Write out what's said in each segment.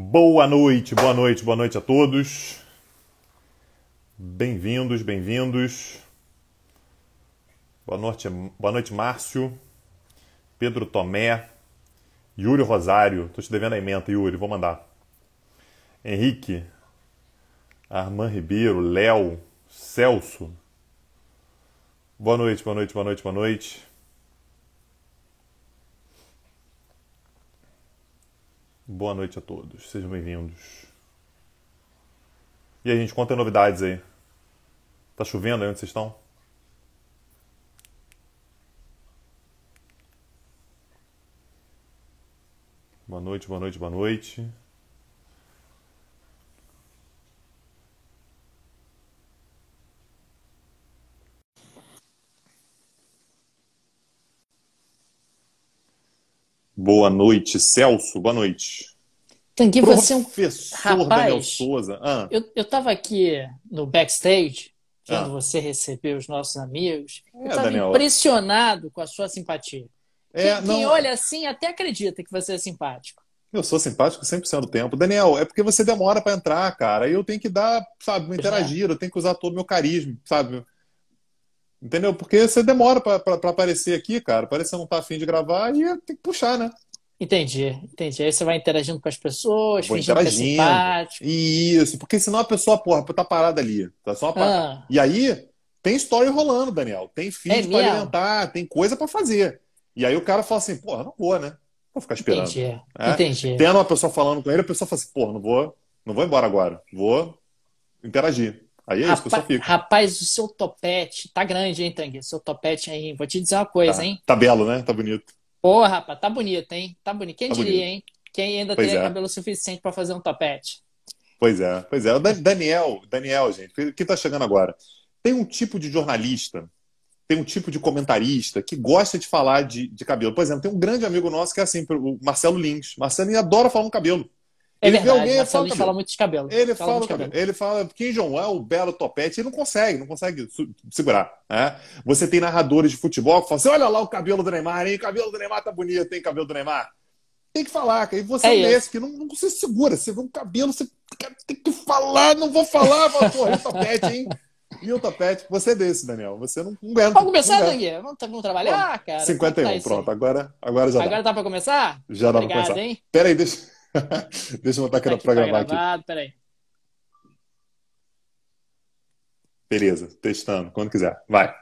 Boa noite, boa noite, boa noite a todos. Bem-vindos, bem-vindos. Boa noite, boa noite, Márcio, Pedro Tomé, Yuri Rosário. Tô te devendo a emenda, Yuri, vou mandar. Henrique, Armand Ribeiro, Léo, Celso. Boa noite, boa noite, boa noite, boa noite. Boa noite a todos, sejam bem-vindos. E a gente, conta novidades aí. Tá chovendo aí onde vocês estão? Boa noite, boa noite, boa noite. Boa noite, Celso. Boa noite. Tem que você é um professor Daniel Souza. Ah. Eu estava aqui no backstage vendo ah. você receber os nossos amigos. eu estava é, impressionado com a sua simpatia. É, quem, não... quem olha assim até acredita que você é simpático. Eu sou simpático 100% do tempo. Daniel, é porque você demora para entrar, cara. Eu tenho que dar, sabe, interagir, é. eu tenho que usar todo o meu carisma, sabe? Entendeu? Porque você demora para aparecer aqui, cara. Parece que você não tá afim de gravar e tem que puxar, né? Entendi, entendi. Aí você vai interagindo com as pessoas, Vou fingindo interagindo. que é simpático. Isso, porque senão a pessoa, porra, tá parada ali. Tá só parada. Ah. E aí, tem história rolando, Daniel. Tem é feed é pra alimentar, tem coisa para fazer. E aí o cara fala assim, porra, não vou, né? Vou ficar esperando. Entendi, é? entendi. Tendo uma pessoa falando com ele, a pessoa fala assim, porra, não vou, não vou embora agora. Vou interagir. Aí é rapaz, isso que eu só fico. Rapaz, o seu topete tá grande, hein, Tangue? Seu topete aí, vou te dizer uma coisa, tá, hein? Tá belo, né? Tá bonito. Porra, rapaz, tá bonito, hein? Tá bonito. Quem tá diria, bonito. hein? Quem ainda pois teria é. cabelo suficiente para fazer um topete? Pois é, pois é. Daniel, Daniel, gente, que tá chegando agora. Tem um tipo de jornalista, tem um tipo de comentarista que gosta de falar de, de cabelo. Por exemplo, tem um grande amigo nosso que é assim, o Marcelo Lins. Marcelo Lins adora falar no cabelo. É ele verdade, alguém e fala, fala muito de cabelo. Ele fala, fala cabelo. cabelo. Ele fala Kim João é o belo topete, ele não consegue, não consegue segurar. Né? Você tem narradores de futebol que falam assim, olha lá o cabelo do Neymar, hein? O cabelo do Neymar tá bonito, tem cabelo do Neymar. Tem que falar, cara. E você é nesse é que não, não se segura, você vê um cabelo, você tem que falar, não vou falar, mas porra, o topete, hein? E o topete, você é desse, Daniel. Você não, não aguenta. Vamos começar, Daniel? Vamos, vamos trabalhar, cara? 51, tá pronto. Agora, agora já agora dá. Agora dá pra começar? Já dá Obrigado, pra começar. Hein? Pera aí, deixa... Deixa eu botar aquela para gravar aqui. Tá peraí. Beleza, testando, quando quiser. Vai.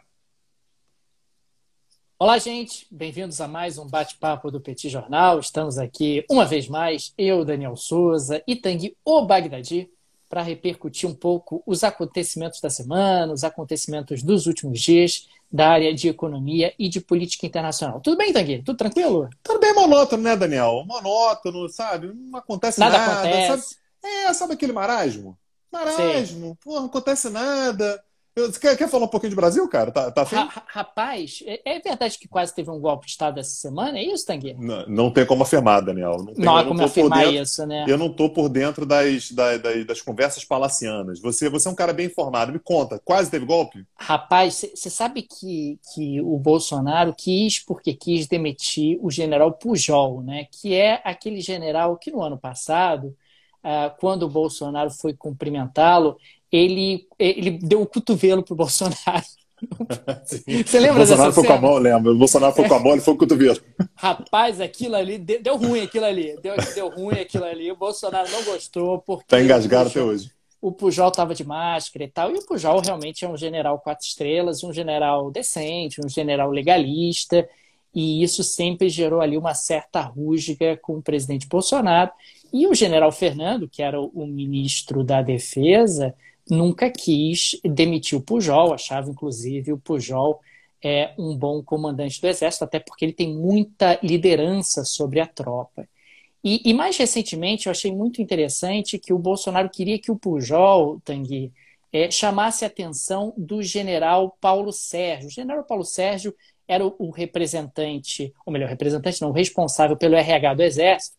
Olá, gente. Bem-vindos a mais um bate-papo do Petit Jornal. Estamos aqui uma vez mais, eu, Daniel Souza e Tanguy O Bagdadi, para repercutir um pouco os acontecimentos da semana, os acontecimentos dos últimos dias da área de economia e de política internacional. Tudo bem, Tanguy? Tudo tranquilo? Tudo bem monótono, né, Daniel? Monótono, sabe? Não acontece nada. nada acontece. Sabe? É, sabe aquele marasmo? Marasmo, Sei. não acontece nada. Você quer, quer, falar um pouquinho de Brasil, cara? Tá, tá assim? Ra rapaz, é, é, verdade que quase teve um golpe de Estado essa semana, é isso, Tanguy? Não, não tem como afirmar, Daniel. Não, tem, não há como afirmar dentro, isso, né? Eu não tô por dentro das, das, das, das conversas palacianas. Você, você é um cara bem informado. Me conta, quase teve golpe? Rapaz, você sabe que, que o Bolsonaro quis, porque quis, demitir o general Pujol, né? Que é aquele general que no ano passado ah, quando o Bolsonaro foi cumprimentá-lo, ele, ele deu o cotovelo pro Bolsonaro. Você lembra o Bolsonaro dessa foi cena? Com a mão, lembra O Bolsonaro foi com a mão, ele foi com o cotovelo. Rapaz, aquilo ali, deu, deu ruim aquilo ali. Deu, deu ruim aquilo ali. O Bolsonaro não gostou porque... Tá engasgado Pujol, até hoje. O Pujol tava de máscara e tal. E o Pujol realmente é um general quatro estrelas, um general decente, um general legalista. E isso sempre gerou ali uma certa rusga com o presidente Bolsonaro. E o general Fernando, que era o ministro da Defesa, nunca quis demitir o Pujol, achava inclusive o Pujol é um bom comandante do exército, até porque ele tem muita liderança sobre a tropa. E, e mais recentemente eu achei muito interessante que o Bolsonaro queria que o Pujol, Tanguy, é, chamasse a atenção do general Paulo Sérgio. O general Paulo Sérgio era o, o representante, ou melhor, representante não, o responsável pelo RH do Exército,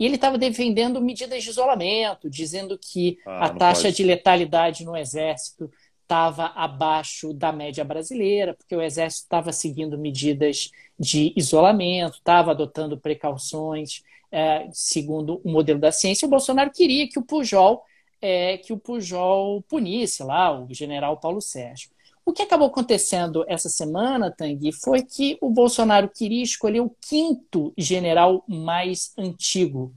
e ele estava defendendo medidas de isolamento, dizendo que ah, a taxa pode. de letalidade no Exército estava abaixo da média brasileira, porque o Exército estava seguindo medidas de isolamento, estava adotando precauções, é, segundo o modelo da ciência. O Bolsonaro queria que o Pujol é, que o Pujol punisse lá, o general Paulo Sérgio. O que acabou acontecendo essa semana, Tang, foi que o Bolsonaro queria escolher o quinto general mais antigo.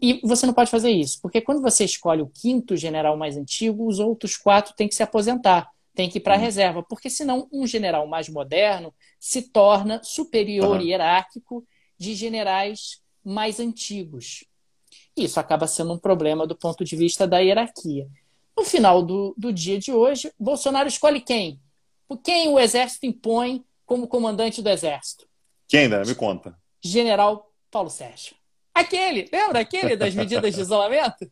E, você não pode fazer isso, porque quando você escolhe o quinto general mais antigo, os outros quatro têm que se aposentar, têm que ir para a uhum. reserva, porque senão um general mais moderno se torna superior uhum. hierárquico de generais mais antigos. Isso acaba sendo um problema do ponto de vista da hierarquia. No final do, do dia de hoje, Bolsonaro escolhe quem? Quem o exército impõe como comandante do exército? Quem, André? Me conta. General Paulo Sérgio. Aquele, lembra aquele das medidas de isolamento?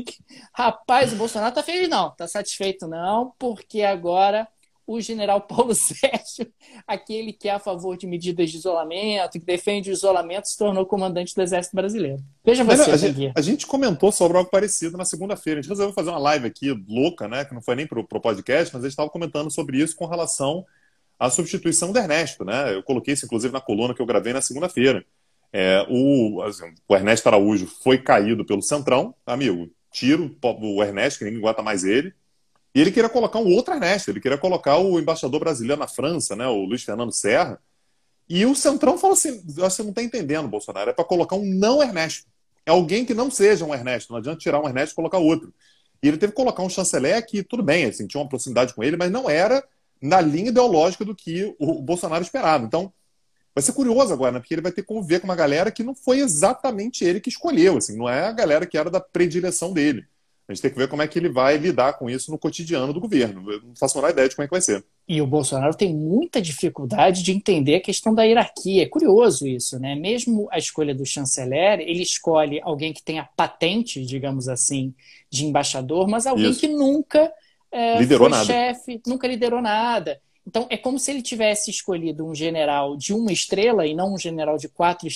Rapaz, o Bolsonaro tá feliz não, tá satisfeito não, porque agora o general Paulo Sérgio, aquele que é a favor de medidas de isolamento, que defende o isolamento, se tornou comandante do Exército Brasileiro. Veja você, não, a, gente, a, gente, comentou sobre algo parecido na segunda-feira. A gente resolveu fazer uma live aqui louca, né? Que não foi nem pro, pro podcast, mas a gente estava comentando sobre isso com relação à substituição do Ernesto, né? Eu coloquei isso, inclusive, na coluna que eu gravei na segunda-feira. É, o, assim, o Ernesto Araújo foi caído pelo Centrão, amigo. Tiro o Ernesto, que ninguém aguenta mais ele e ele queria colocar um outro Ernesto, ele queria colocar o embaixador brasileiro na França, né, o Luiz Fernando Serra. E o Centrão falou assim: você não está entendendo, Bolsonaro, é para colocar um não Ernesto. É alguém que não seja um Ernesto, não adianta tirar um Ernesto e colocar outro. E ele teve que colocar um chanceler que, tudo bem, assim, tinha uma proximidade com ele, mas não era na linha ideológica do que o Bolsonaro esperava. Então, vai ser curioso agora, né? porque ele vai ter que conviver com uma galera que não foi exatamente ele que escolheu, assim, não é a galera que era da predileção dele. A gente tem que ver como é que ele vai lidar com isso no cotidiano do governo. Eu não faço a menor ideia de como é que vai ser. E o Bolsonaro tem muita dificuldade de entender a questão da hierarquia. É curioso isso, né? Mesmo a escolha do chanceler, ele escolhe alguém que tenha patente, digamos assim, de embaixador, mas alguém isso. que nunca é, liderou foi nada. chefe, nunca liderou nada. Então, é como se ele tivesse escolhido um general de uma estrela e não um general de quatro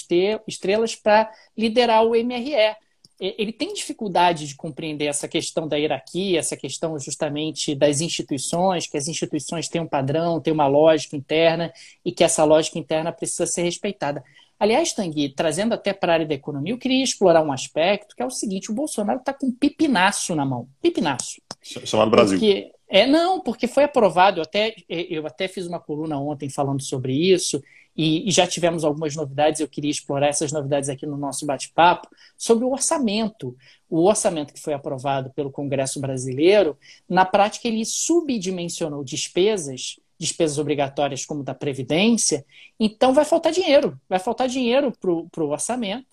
estrelas para liderar o MRE ele tem dificuldade de compreender essa questão da hierarquia, essa questão justamente das instituições, que as instituições têm um padrão, têm uma lógica interna e que essa lógica interna precisa ser respeitada. Aliás, Tanguy, trazendo até para a área da economia, eu queria explorar um aspecto que é o seguinte: o Bolsonaro está com um pipinaço na mão. Pipinaço. Chamado Brasil. Porque, é, não, porque foi aprovado, eu até, eu até fiz uma coluna ontem falando sobre isso e, e já tivemos algumas novidades, eu queria explorar essas novidades aqui no nosso bate-papo, sobre o orçamento. O orçamento que foi aprovado pelo Congresso Brasileiro, na prática, ele subdimensionou despesas despesas obrigatórias como da Previdência, então vai faltar dinheiro, vai faltar dinheiro para o orçamento.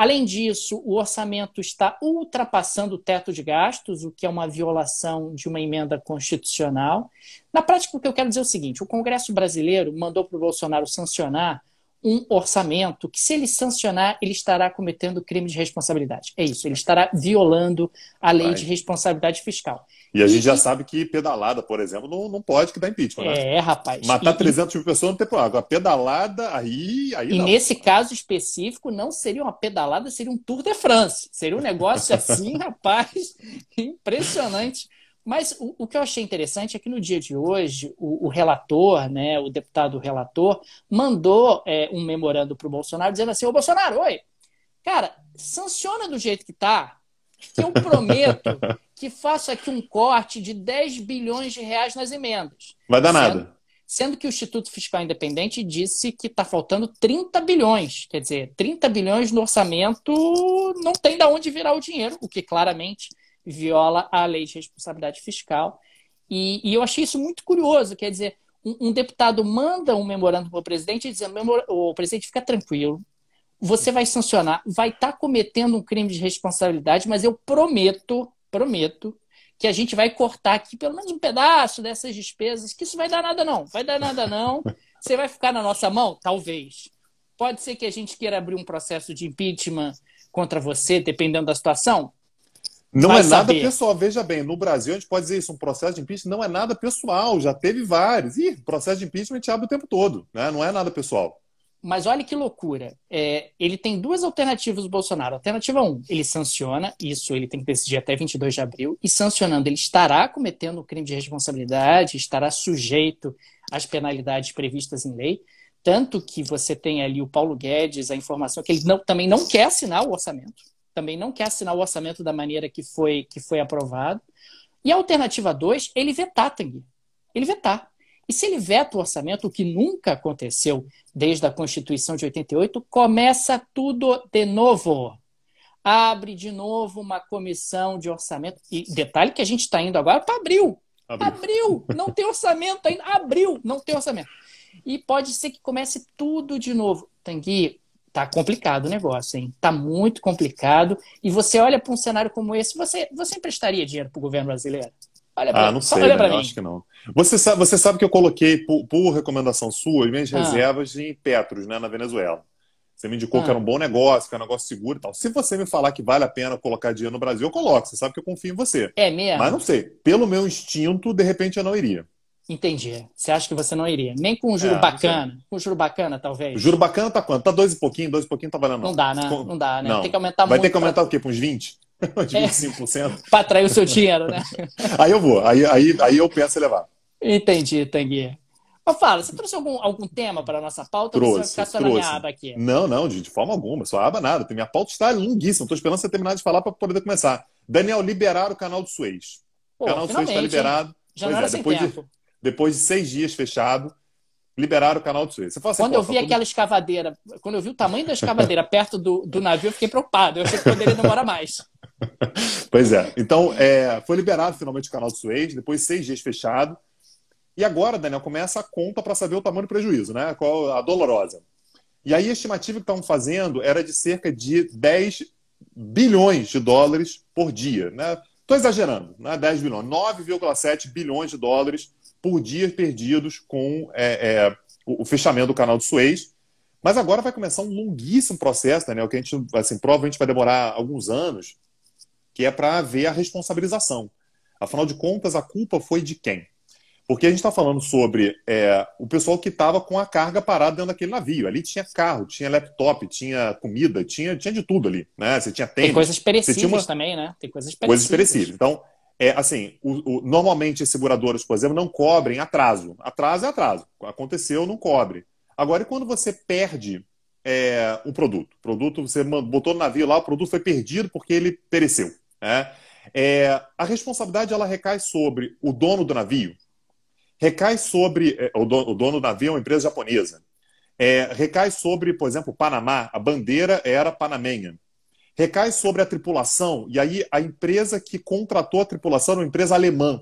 Além disso, o orçamento está ultrapassando o teto de gastos, o que é uma violação de uma emenda constitucional. Na prática, o que eu quero dizer é o seguinte: o Congresso brasileiro mandou para o Bolsonaro sancionar um orçamento que, se ele sancionar, ele estará cometendo crime de responsabilidade. É isso, ele estará violando a lei Vai. de responsabilidade fiscal. E a gente já sabe que pedalada, por exemplo, não, não pode que dá impeachment. Né? É, né? rapaz. Matar e, 300 mil pessoas não tem problema. Agora, pedalada, aí. aí e não. nesse caso específico, não seria uma pedalada, seria um Tour de France. Seria um negócio assim, rapaz, impressionante. Mas o, o, que eu achei interessante é que no dia de hoje, o, o relator, né, o deputado relator, mandou é, um memorando para o Bolsonaro dizendo assim: Ô Bolsonaro, oi, cara, sanciona do jeito que tá que eu prometo que faço aqui um corte de 10 bilhões de reais nas emendas. Vai dar sendo, nada. Sendo que o Instituto Fiscal Independente disse que está faltando 30 bilhões. Quer dizer, 30 bilhões no orçamento não tem de onde virar o dinheiro, o que claramente viola a lei de responsabilidade fiscal. E, e eu achei isso muito curioso. Quer dizer, um, um deputado manda um memorando para o presidente dizendo: o presidente fica tranquilo, você vai sancionar, vai estar tá cometendo um crime de responsabilidade, mas eu prometo, prometo, que a gente vai cortar aqui pelo menos um pedaço dessas despesas, que isso vai dar nada não, vai dar nada não. Você vai ficar na nossa mão? Talvez. Pode ser que a gente queira abrir um processo de impeachment contra você, dependendo da situação? Não Vai é nada saber. pessoal, veja bem, no Brasil a gente pode dizer isso, um processo de impeachment não é nada pessoal, já teve vários. Ih, processo de impeachment abre o tempo todo, né? Não é nada pessoal. Mas olha que loucura. É, ele tem duas alternativas o Bolsonaro. Alternativa 1, um, ele sanciona, isso ele tem que decidir até 22 de abril, e sancionando, ele estará cometendo o crime de responsabilidade, estará sujeito às penalidades previstas em lei. Tanto que você tem ali o Paulo Guedes, a informação que ele não, também não quer assinar o orçamento, também não quer assinar o orçamento da maneira que foi, que foi aprovado. E a alternativa 2, ele vetar, Tanguy. Ele vetar. E se ele veta o orçamento, o que nunca aconteceu desde a Constituição de 88, começa tudo de novo. Abre de novo uma comissão de orçamento. E detalhe que a gente está indo agora para abril. abril. Abril, não tem orçamento ainda. Abril, não tem orçamento. E pode ser que comece tudo de novo. Tanguy, tá complicado o negócio, hein? Tá muito complicado. E você olha para um cenário como esse, você, você emprestaria dinheiro para o governo brasileiro? Olha ah, pra, ah, não sei, olha né? acho que não. Você sabe, você sabe que eu coloquei, por, por recomendação sua, as minhas ah. reservas em Petros, né, na Venezuela. Você me indicou ah. que era ah. um bom negócio, que era um negócio seguro e tal. Se você me falar que vale a pena colocar dinheiro no Brasil, eu coloco. Você sabe que eu confio em você. É mesmo? Mas não sei. Pelo meu instinto, de repente eu não iria. Entendi. Você acha que você não iria? Nem com um juro é, bacana. Com um juro bacana, talvez. O juro bacana tá quanto? Tá dois e pouquinho, dois e pouquinho tá valendo. Não dá, né? Não dá, né? Não. Tem que aumentar Vai muito. Vai ter que aumentar pra... o quê? Para uns 20? de 25%. É. para atrair o seu dinheiro, né? aí eu vou, aí, aí, aí eu penso em levar. Entendi, Tanguy. Mas fala, você trouxe algum, algum tema para a nossa pauta trouxe, ou você vai ficar só trouxe. na minha aba aqui? Não, não, de, de forma alguma, Só aba nada. Minha pauta está longuíssima, estou esperando você terminar de falar para poder começar. Daniel, liberar o canal do Suez. Pô, o canal do Suez está liberado. Hein? Já pois não é, depois tempo. de, depois de seis dias fechado, liberaram o canal de Suez. Você fala assim, quando eu vi tá aquela escavadeira, quando eu vi o tamanho da escavadeira perto do, do navio, eu fiquei preocupado. Eu achei que poderia demorar mais. pois é. Então, é, foi liberado finalmente o canal de Suez, depois seis dias fechado. E agora, Daniel, começa a conta para saber o tamanho do prejuízo, né? Qual a dolorosa. E aí a estimativa que estavam fazendo era de cerca de 10 bilhões de dólares por dia, né? Estou exagerando, né? 10 bilhões, 9,7 bilhões de dólares por dias perdidos com é, é, o, fechamento do canal de Suez. Mas agora vai começar um longuíssimo processo, né, né, o que a gente, assim, provavelmente vai demorar alguns anos, que é para ver a responsabilização. Afinal de contas, a culpa foi de quem? Porque a gente está falando sobre é, o pessoal que estava com a carga parada dentro daquele navio. Ali tinha carro, tinha laptop, tinha comida, tinha, tinha de tudo ali. Né? Você tinha tênis. Tem coisas perecíveis uma... também, né? Tem coisas perecíveis. Coisas perecíveis. Então, é, assim, o, o, normalmente as seguradoras, por exemplo, não cobrem atraso. Atraso é atraso. Aconteceu, não cobre. Agora, e quando você perde é, um produto? O produto, você botou no navio lá, o produto foi perdido porque ele pereceu. Né? É, a responsabilidade ela recai sobre o dono do navio, recai sobre. É, o, dono, o, dono do navio é uma empresa japonesa. É, recai sobre, por exemplo, o Panamá. A bandeira era panamenha recai sobre a tripulação, e aí a empresa que contratou a tripulação era uma empresa alemã.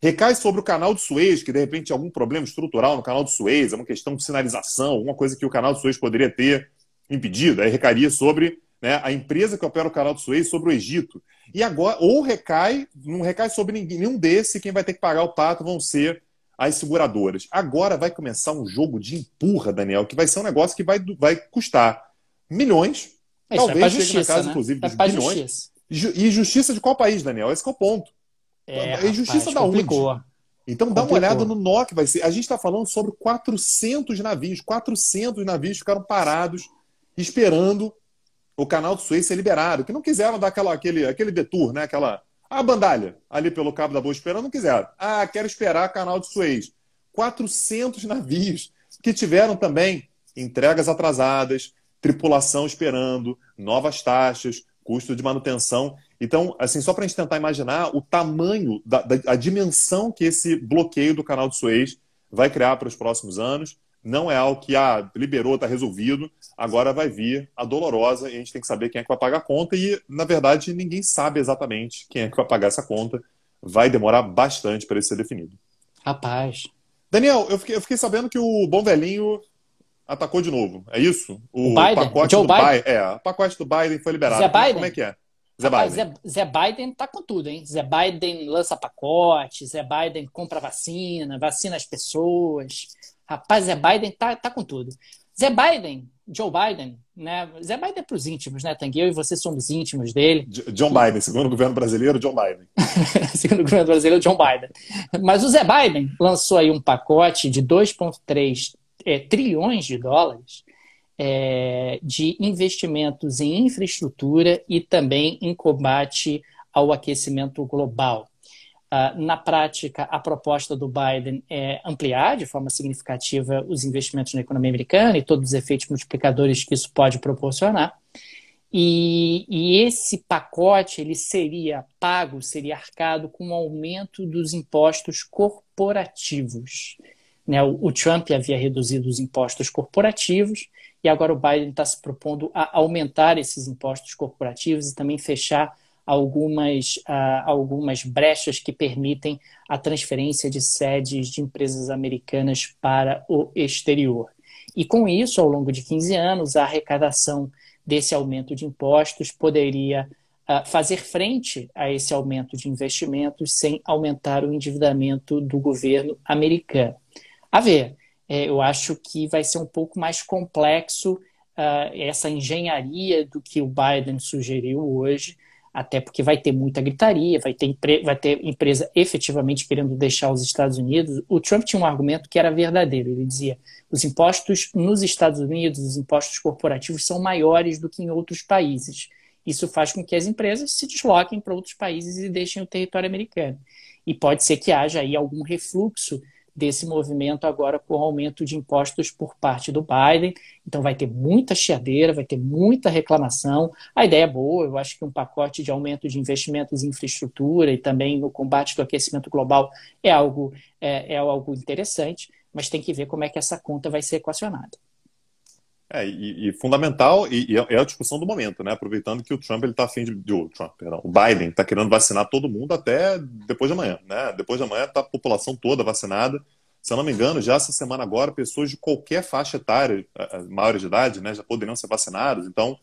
Recai sobre o canal de Suez, que de repente algum problema estrutural no canal de Suez, é uma questão de sinalização, alguma coisa que o canal de Suez poderia ter impedido, aí recaria sobre né, a empresa que opera o canal de Suez sobre o Egito. E agora, ou recai, não recai sobre ninguém, nenhum desse, quem vai ter que pagar o pato vão ser as seguradoras. Agora vai começar um jogo de empurra, Daniel, que vai ser um negócio que vai, vai custar milhões é, é Talvez é chegue justiça, na casa, né? inclusive, dos é bilhões. Justiça. E justiça de qual país, Daniel? Esse é o ponto. É, e justiça rapaz, da complicou. onde? Então dá complicou. uma olhada no nó que vai ser. A gente está falando sobre 400 navios. 400 navios ficaram parados esperando o canal do Suez ser liberado. Que não quiseram dar aquela, aquele, aquele detour, né? Aquela a bandalha ali pelo Cabo da Boa Esperança. Não quiseram. Ah, quero esperar o canal do Suez. 400 navios que tiveram também entregas atrasadas, tripulação esperando, novas taxas, custo de manutenção. Então, assim, só para a gente tentar imaginar o tamanho, da, da, a dimensão que esse bloqueio do canal de Suez vai criar para os próximos anos. Não é algo que ah, liberou, está resolvido, agora vai vir a dolorosa e a gente tem que saber quem é que vai pagar a conta. E, na verdade, ninguém sabe exatamente quem é que vai pagar essa conta. Vai demorar bastante para isso ser definido. Rapaz. Daniel, eu fiquei, eu fiquei sabendo que o Bom Velhinho atacou de novo. É isso? O, o Biden? pacote do Biden? Biden? É, o pacote do Biden foi liberado. Zé Biden? Como é que é? Zé Rapaz, Biden. Zé, Zé, Biden tá com tudo, hein? Zé Biden lança pacote, Zé Biden compra vacina, vacina as pessoas. Rapaz, Zé Biden tá, tá com tudo. Zé Biden, Joe Biden, né? Zé Biden é para os íntimos, né, Tanguy? Eu e você somos íntimos dele. John Biden, segundo o governo brasileiro, John Biden. segundo o governo brasileiro, John Biden. Mas o Zé Biden lançou aí um pacote de 2,3 é, trilhões de dólares é, de investimentos em infraestrutura e também em combate ao aquecimento global. Ah, na prática, a proposta do Biden é ampliar de forma significativa os investimentos na economia americana e todos os efeitos multiplicadores que isso pode proporcionar. E, e, esse pacote ele seria pago, seria arcado com o um aumento dos impostos corporativos. Né? O, o Trump havia reduzido os impostos corporativos e agora o Biden está se propondo a aumentar esses impostos corporativos e também fechar algumas, uh, algumas brechas que permitem a transferência de sedes de empresas americanas para o exterior. E com isso, ao longo de 15 anos, a arrecadação desse aumento de impostos poderia uh, fazer frente a esse aumento de investimentos sem aumentar o endividamento do governo americano a ver. É, eu acho que vai ser um pouco mais complexo uh, essa engenharia do que o Biden sugeriu hoje, até porque vai ter muita gritaria, vai ter, vai ter empresa efetivamente querendo deixar os Estados Unidos. O Trump tinha um argumento que era verdadeiro. Ele dizia: os impostos nos Estados Unidos, os impostos corporativos, são maiores do que em outros países. Isso faz com que as empresas se desloquem para outros países e deixem o território americano. E pode ser que haja aí algum refluxo desse movimento agora com o aumento de impostos por parte do Biden. Então vai ter muita chiadeira, vai ter muita reclamação. A ideia é boa, eu acho que um pacote de aumento de investimentos em infraestrutura e também no combate do aquecimento global é algo, é, é algo interessante, mas tem que ver como é que essa conta vai ser equacionada. É, e, e fundamental, e, e, é, é a discussão do momento, né? Aproveitando que o Trump ele está afim de. de o, Trump, perdão, o Biden está querendo vacinar todo mundo até depois de amanhã, né? Depois de amanhã tá a população toda vacinada. Se eu não me engano, já essa semana agora, pessoas de qualquer faixa etária, maiores de idade, né, já poderiam ser vacinadas. Então,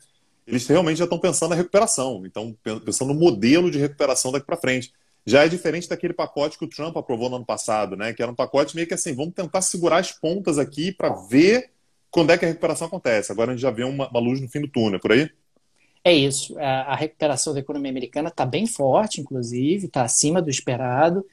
eles realmente já estão pensando na recuperação, então pensando no modelo de recuperação daqui para frente. Já é diferente daquele pacote que o Trump aprovou no ano passado, né? Que era um pacote meio que assim, vamos tentar segurar as pontas aqui para ver quando é que a recuperação acontece? Agora a gente já vê uma, uma luz no fim do túnel, é por aí? É isso. A, a recuperação da economia americana está bem forte, inclusive, está acima do esperado.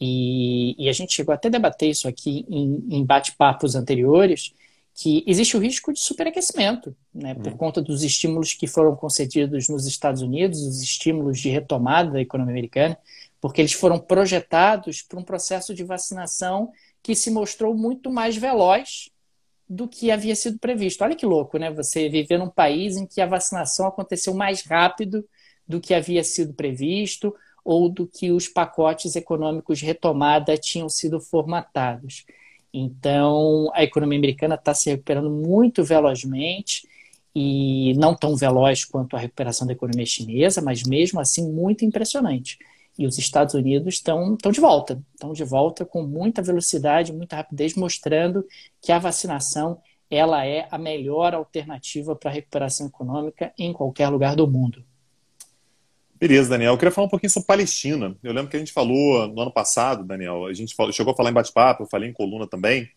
E, e, a gente chegou até a debater isso aqui em, em bate-papos anteriores, que existe o risco de superaquecimento, né, por uhum. conta dos estímulos que foram concedidos nos Estados Unidos, os estímulos de retomada da economia americana, porque eles foram projetados para um processo de vacinação que se mostrou muito mais veloz do que havia sido previsto. Olha que louco, né? Você viver num país em que a vacinação aconteceu mais rápido do que havia sido previsto ou do que os pacotes econômicos de retomada tinham sido formatados. Então, a economia americana está se recuperando muito velozmente e não tão veloz quanto a recuperação da economia chinesa, mas mesmo assim muito impressionante e os Estados Unidos estão, estão de volta. Estão de volta com muita velocidade, muita rapidez, mostrando que a vacinação ela é a melhor alternativa para a recuperação econômica em qualquer lugar do mundo. Beleza, Daniel. Eu queria falar um pouquinho sobre Palestina. Eu lembro que a gente falou no ano passado, Daniel, a gente falou, chegou a falar em bate-papo, eu falei em coluna também,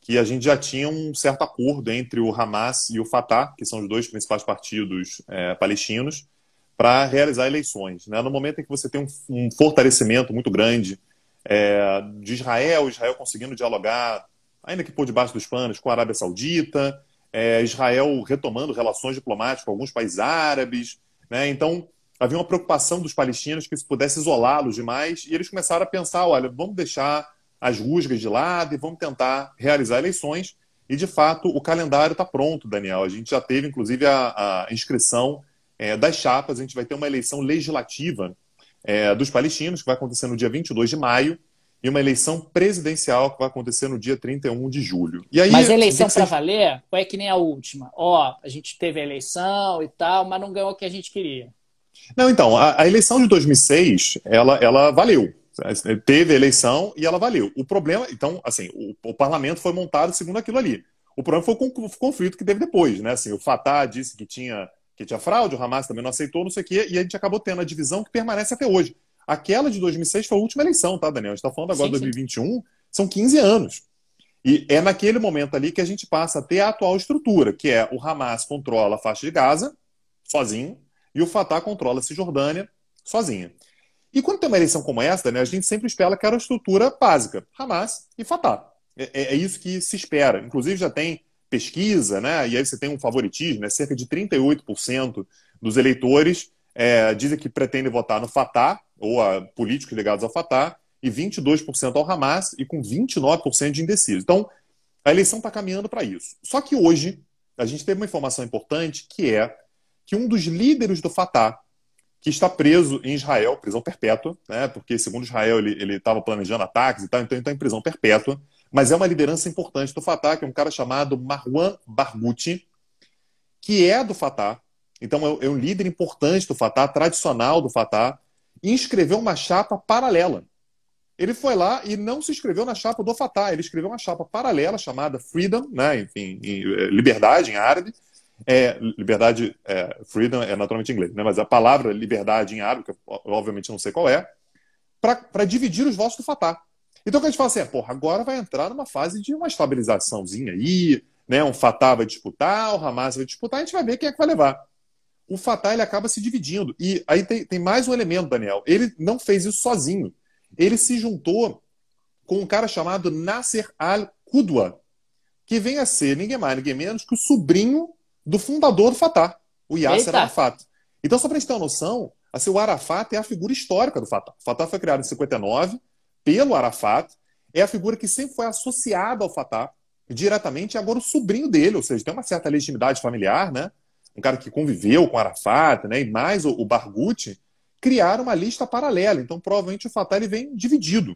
que a gente já tinha um certo acordo entre o Hamas e o Fatah, que são os dois principais partidos é, palestinos, para realizar eleições. Né? No momento em que você tem um, um fortalecimento muito grande é, de Israel, Israel conseguindo dialogar, ainda que por debaixo dos panos, com a Arábia Saudita, é, Israel retomando relações diplomáticas com alguns países árabes. Né? Então, havia uma preocupação dos palestinos que isso pudesse isolá-los demais, e eles começaram a pensar: olha, vamos deixar as rusgas de lado e vamos tentar realizar eleições. E, de fato, o calendário está pronto, Daniel. A gente já teve, inclusive, a, a inscrição é, das chapas. A gente vai ter uma eleição legislativa é, dos palestinos, que vai acontecer no dia 22 de maio, e uma eleição presidencial que vai acontecer no dia 31 de julho. Aí, mas a eleição para valer ou é que nem a última? Ó, a gente teve a eleição e tal, mas não ganhou o que a gente queria. Não, então, a, a eleição de 2006, ela, ela valeu. Teve a eleição e ela valeu. O problema, então, assim, o, o parlamento foi montado segundo aquilo ali. O problema foi o conflito que teve depois, né? Assim, o Fatah disse que tinha que tinha fraude, o Hamas também não aceitou, não sei o quê, e a gente acabou tendo a divisão que permanece até hoje. Aquela de 2006 foi a última eleição, tá, Daniel? A gente está falando agora de 2021, são 15 anos. E é naquele momento ali que a gente passa a ter a atual estrutura, que é o Hamas controla a faixa de Gaza, sozinho, e o Fatah controla a Cisjordânia, sozinho. E quando tem uma eleição como essa, né, a gente sempre espera que era a estrutura básica, Hamas e Fatah. É, é, é, isso que se espera. Inclusive já tem pesquisa, né? E aí você tem um favoritismo, né? Cerca de 38% dos eleitores é, dizem que pretendem votar no Fatah ou a políticos ligados ao Fatah e 22% ao Hamas e com 29% de indeciso. Então, a eleição está caminhando para isso. Só que hoje a gente teve uma informação importante que é que um dos líderes do Fatah, que está preso em Israel, prisão perpétua, né? Porque segundo Israel ele estava planejando ataques e tal, então ele está em prisão perpétua. Mas é uma liderança importante do Fatah, que é um cara chamado Marwan Barghouti, que é do Fatah. Então é, é um líder importante do Fatah, tradicional do Fatah, e inscreveu uma chapa paralela. Ele foi lá e não se inscreveu na chapa do Fatah, ele escreveu uma chapa paralela chamada Freedom, né, enfim, eh, liberdade em árabe, é, liberdade, é, freedom é naturalmente em inglês, né? mas a palavra liberdade em árabe, que eu, obviamente não sei qual é, para dividir os votos do Fatah. Então, quando a gente fala assim, é, porra, agora vai entrar numa fase de uma estabilizaçãozinha aí, né? Um Fatah vai disputar, o Hamas vai disputar, a gente vai ver quem é que vai levar. O Fatah ele acaba se dividindo. E aí tem, tem mais um elemento, Daniel. Ele não fez isso sozinho. Ele se juntou com um cara chamado Nasser al-Qudwa, que vem a ser ninguém mais, ninguém menos que o sobrinho do fundador do Fatah, o Yasser Arafat. Então, só para a gente ter uma noção, assim, o Arafat é a figura histórica do Fatah. O Fatah foi criado em 59, pelo Arafat, é a figura que sempre foi associada ao Fatah diretamente, e agora o sobrinho dele, ou seja, tem uma certa legitimidade familiar, né? Um cara que conviveu com Arafat, né? E mais o, o Barghouti, criaram uma lista paralela. Então, provavelmente o Fatah ele vem dividido.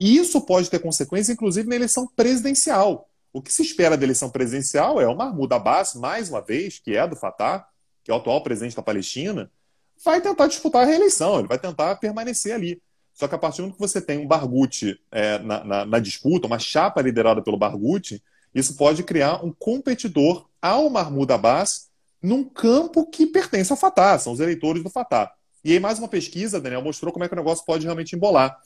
E isso pode ter consequências, inclusive, na eleição presidencial. O que se espera da eleição presidencial é o Mahmoud Abbas, mais uma vez, que é do Fatah, que é o atual presidente da Palestina, vai tentar disputar a reeleição, ele vai tentar permanecer ali. Só que a partir do momento que você tem um Barguti é, na, na, na, disputa, uma chapa liderada pelo Barguti, isso pode criar um competidor ao Mahmoud Abbas num campo que pertence ao Fatah, são os eleitores do Fatah. E aí mais uma pesquisa, Daniel, mostrou como é que o negócio pode realmente embolar.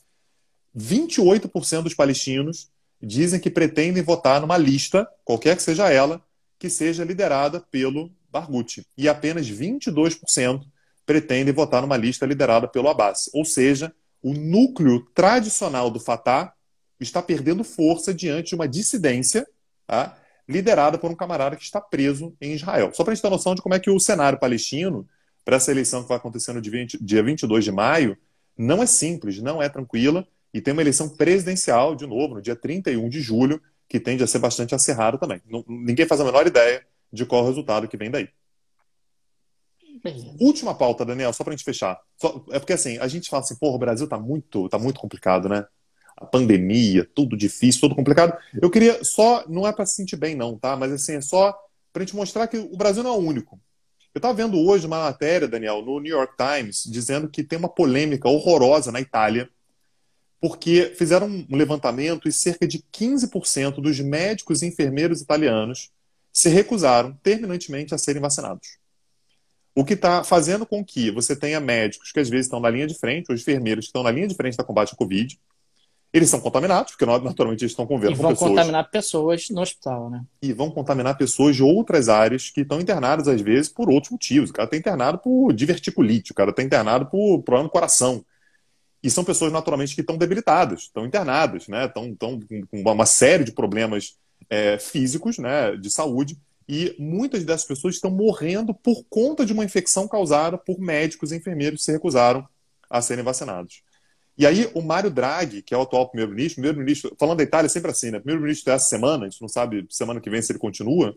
28% dos palestinos dizem que pretendem votar numa lista, qualquer que seja ela, que seja liderada pelo Barghouti. E apenas 22% pretendem votar numa lista liderada pelo Abbas. Ou seja, o núcleo tradicional do Fatah está perdendo força diante de uma dissidência tá? liderada por um camarada que está preso em Israel. Só para a gente ter noção de como é que o cenário palestino, para essa eleição que vai acontecer no dia, 20, dia 22 de maio, não é simples, não é tranquila, e tem uma eleição presidencial, de novo, no dia 31 de julho, que tende a ser bastante acirrada também. ninguém faz a menor ideia de qual o resultado que vem daí. Última pauta, Daniel, só pra gente fechar. Só, é porque assim, a gente fala assim, porra, o Brasil tá muito, tá muito complicado, né? A pandemia, tudo difícil, tudo complicado. Eu queria só, não é para se sentir bem, não, tá? Mas assim, é só pra gente mostrar que o Brasil não é o único. Eu tava vendo hoje uma matéria, Daniel, no New York Times, dizendo que tem uma polêmica horrorosa na Itália, porque fizeram um levantamento e cerca de 15% dos médicos e enfermeiros italianos se recusaram terminantemente a serem vacinados. O que está fazendo com que você tenha médicos que às vezes estão na linha de frente, ou enfermeiros que estão na linha de frente da combate à Covid, eles são contaminados, porque naturalmente eles estão convivendo com pessoas. E vão contaminar pessoas no hospital, né? E vão contaminar pessoas de outras áreas que estão internadas, às vezes, por outros motivos. O cara está internado por diverticulite, o cara está internado por problema no coração. E são pessoas, naturalmente, que estão debilitadas, estão internadas, né? Estão, com uma série de problemas é, físicos, né? De saúde, e muitas dessas pessoas estão morrendo por conta de uma infecção causada por médicos e enfermeiros que se recusaram a serem vacinados. E aí, o Mário Draghi, que é o atual primeiro-ministro, primeiro-ministro, falando da Itália, é sempre assim, né? Primeiro-ministro dessa semana, a gente não sabe semana que vem se ele continua,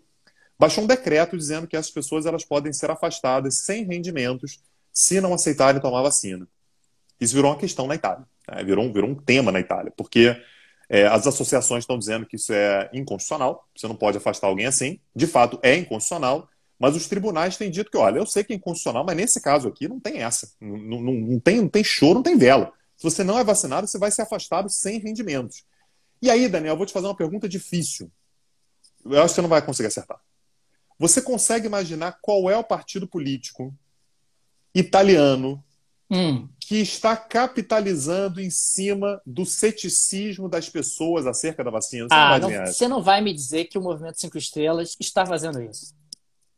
baixou um decreto dizendo que essas pessoas elas podem ser afastadas sem rendimentos se não aceitarem tomar vacina. Isso virou uma questão na Itália, né? virou, virou um tema na Itália, porque é, as associações estão dizendo que isso é inconstitucional, você não pode afastar alguém assim. De fato, é inconstitucional, mas os tribunais têm dito que, olha, eu sei que é inconstitucional, mas nesse caso aqui não tem essa. Não, não, não tem, não tem choro, não tem vela. Se você não é vacinado, você vai ser afastado sem rendimentos. E aí, Daniel, eu vou te fazer uma pergunta difícil. Eu acho que você não vai conseguir acertar. Você consegue imaginar qual é o partido político italiano hum que está capitalizando em cima do ceticismo das pessoas acerca da vacina. Você, ah, não, você não vai me dizer que o Movimento Cinco Estrelas está fazendo isso.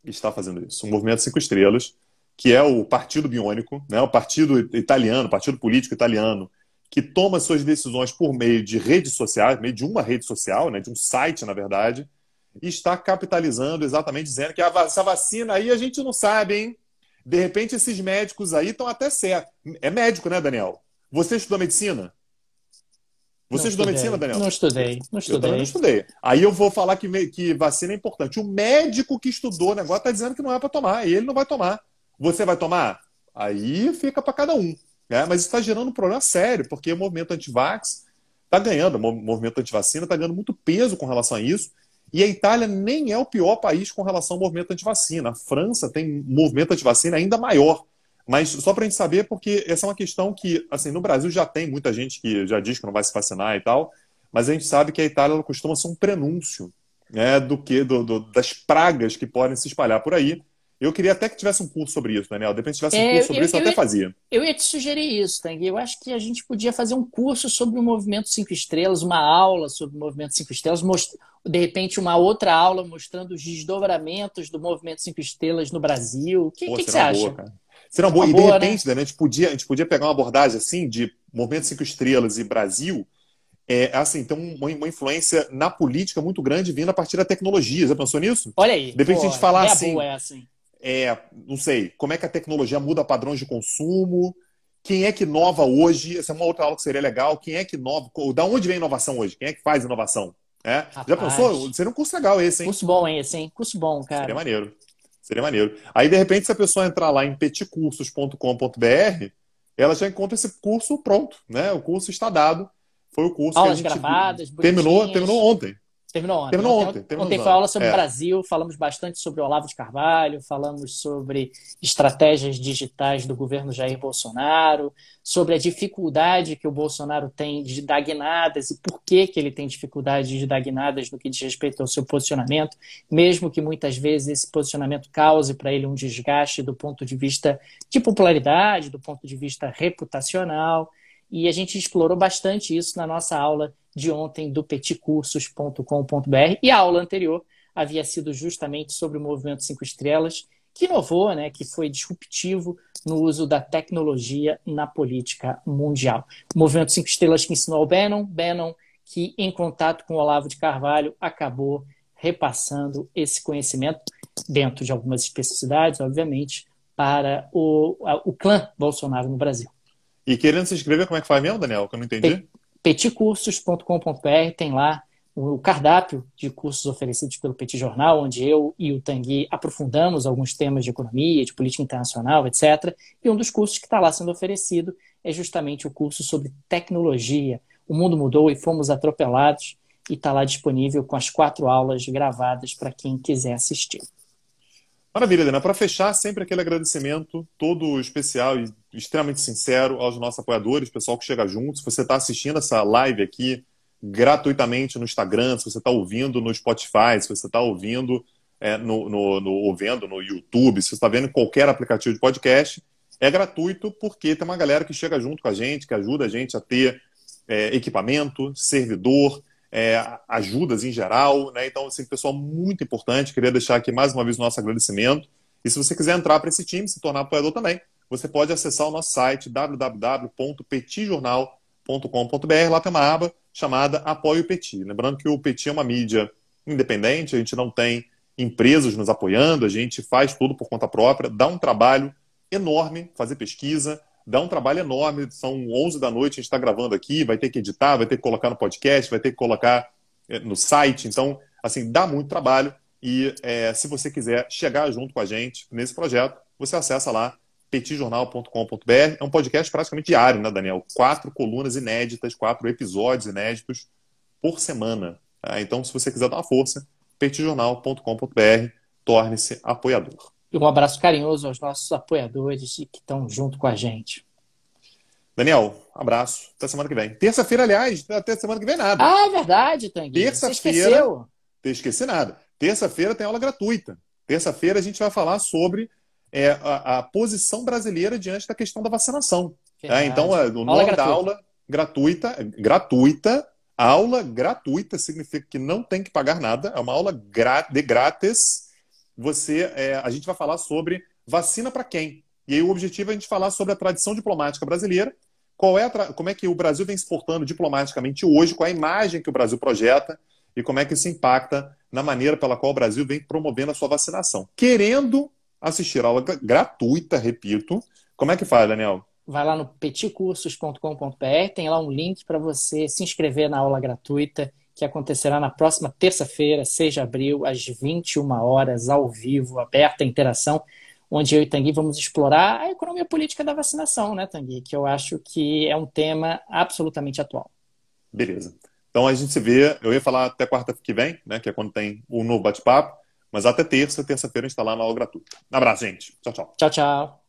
Está fazendo isso. O Movimento Cinco Estrelas, que é o partido biônico, né, o partido italiano, partido político italiano, que toma suas decisões por meio de redes sociais, meio de uma rede social, né, de um site, na verdade, e está capitalizando exatamente dizendo que a, essa vacina aí a gente não sabe, hein? De repente, esses médicos aí estão até certo. É médico, né, Daniel? Você estudou medicina? Você não estudou estudei. medicina, Daniel? Não estudei, não estudei. Eu não estudei. Aí eu vou falar que, que vacina é importante. O médico que estudou o negócio está dizendo que não é para tomar, e ele não vai tomar. Você vai tomar? Aí fica para cada um. Né? Mas está gerando um problema sério, porque o movimento anti está ganhando, o movimento anti-vacina está ganhando muito peso com relação a isso. E a Itália nem é o pior país com relação ao movimento antivacina. A França tem movimento antivacina ainda maior. Mas só para a gente saber, porque essa é uma questão que, assim, no Brasil já tem muita gente que já diz que não vai se vacinar e tal, mas a gente sabe que a Itália costuma ser um prenúncio né, do que do, do, das pragas que podem se espalhar por aí. Eu queria até que tivesse um curso sobre isso, Daniel. se tivesse um é, curso sobre eu, isso, eu, até fazia. Eu ia te sugerir isso, Tang. Eu acho que a gente podia fazer um curso sobre o movimento cinco estrelas, uma aula sobre o movimento cinco estrelas, most... de repente uma outra aula mostrando os desdobramentos do movimento cinco estrelas no Brasil. O que, que, que você acha? Boa, cara. Será boa. Uma e boa, de né? repente, né? Daniel, a gente, podia, a gente podia pegar uma abordagem assim de movimento cinco estrelas e Brasil é, assim, tem uma, uma, influência na política muito grande vindo a partir da tecnologia. Você pensou nisso? Olha aí. Depende de a gente falar é assim, assim, é, não sei, como é que a tecnologia muda padrões de consumo? Quem é que inova hoje? Essa é uma outra aula que seria legal. Quem é que inova? Da onde vem inovação hoje? Quem é que faz inovação? É? Já pensou? Seria um curso legal esse, hein? Curso bom esse, hein? Curso bom, cara. Seria maneiro. Seria maneiro. Aí, de repente, se a pessoa entrar lá em peticursos.com.br, ela já encontra esse curso pronto, né? O curso está dado. Foi o curso Aulas que a gente gravadas, terminou, terminou ontem. Terminou ontem. Terminou né? ontem. Ontem, terminou ontem foi aula sobre o é. Brasil, falamos bastante sobre Olavo de Carvalho, falamos sobre estratégias digitais do governo Jair Bolsonaro, sobre a dificuldade que o Bolsonaro tem de dar guinadas e por que, que ele tem dificuldade de dar guinadas no que diz respeito ao seu posicionamento, mesmo que muitas vezes esse posicionamento cause para ele um desgaste do ponto de vista de popularidade, do ponto de vista reputacional. E a gente explorou bastante isso na nossa aula de ontem do peticursos.com.br. E a aula anterior havia sido justamente sobre o movimento cinco estrelas, que inovou, né, que foi disruptivo no uso da tecnologia na política mundial. O movimento cinco estrelas que ensinou ao Bannon, Bannon que em contato com Olavo de Carvalho acabou repassando esse conhecimento dentro de algumas especificidades, obviamente, para o, o clã Bolsonaro no Brasil. E querendo se inscrever, como é que faz mesmo, Daniel? Que eu não entendi. petitcursos.com.br tem lá o cardápio de cursos oferecidos pelo Petit Jornal, onde eu e o Tanguy aprofundamos alguns temas de economia, de política internacional, etc. E um dos cursos que está lá sendo oferecido é justamente o curso sobre tecnologia. O mundo mudou e fomos atropelados, e está lá disponível com as quatro aulas gravadas para quem quiser assistir. Maravilha, Helena. Para fechar, sempre aquele agradecimento todo especial e extremamente sincero aos nossos apoiadores, pessoal que chega junto. Se você está assistindo essa live aqui gratuitamente no Instagram, se você está ouvindo no Spotify, se você está ouvindo é, no, no, no, no YouTube, se você está vendo em qualquer aplicativo de podcast, é gratuito porque tem uma galera que chega junto com a gente, que ajuda a gente a ter é, equipamento, servidor, é, ajudas em geral. Né? Então, assim, pessoal muito importante. Queria deixar aqui mais uma vez o nosso agradecimento. E se você quiser entrar para esse time, se tornar apoiador também, você pode acessar o nosso site www.petijornal.com.br. Lá tem uma aba chamada Apoio Peti. Lembrando que o Peti é uma mídia independente, a gente não tem empresas nos apoiando, a gente faz tudo por conta própria, dá um trabalho enorme fazer pesquisa, dá um trabalho enorme. São 11 da noite, a gente está gravando aqui, vai ter que editar, vai ter que colocar no podcast, vai ter que colocar eh, no site. Então, assim, dá muito trabalho. E é, se você quiser chegar junto com a gente nesse projeto, você acessa lá petijornal.com.br. É um podcast praticamente diário, né, Daniel? Quatro colunas inéditas, quatro episódios inéditos por semana. Tá? Então, se você quiser dar uma força, petijornal.com.br, torne-se apoiador. E um abraço carinhoso aos nossos apoiadores que estão junto com a gente. Daniel, abraço. Até semana que vem. Terça-feira, aliás, até semana que vem nada. Ah, é verdade, Tanguinho. Terça-feira. Te esqueci nada. Terça-feira tem aula gratuita. Terça-feira a gente vai falar sobre é, a, a posição brasileira diante da questão da vacinação. Né? Então, é, então, no nome da aula gratuita, gratuita, aula gratuita significa que não tem que pagar nada, é uma aula de grátis. Você, é, a gente vai falar sobre vacina para quem. E aí o objetivo é a gente falar sobre a tradição diplomática brasileira, qual é como é que o Brasil vem se portando diplomaticamente hoje, qual é a imagem que o Brasil projeta e como é que isso impacta na maneira pela qual o Brasil vem promovendo a sua vacinação, querendo assistir aula gratuita, repito. Como é que faz, Daniel? Vai lá no peticursos.com.br, tem lá um link para você se inscrever na aula gratuita que acontecerá na próxima terça-feira, 6 de abril, às 21 horas, ao vivo, aberta a interação, onde eu e Tangui vamos explorar a economia política da vacinação, né, Tangui? Que eu acho que é um tema absolutamente atual. Beleza. Então a gente se vê, eu ia falar até quarta que vem, né, que é quando tem o um novo bate-papo, mas até terça, terça-feira a gente está lá na aula gratuita. Um abraço, gente. Tchau, tchau. Tchau, tchau.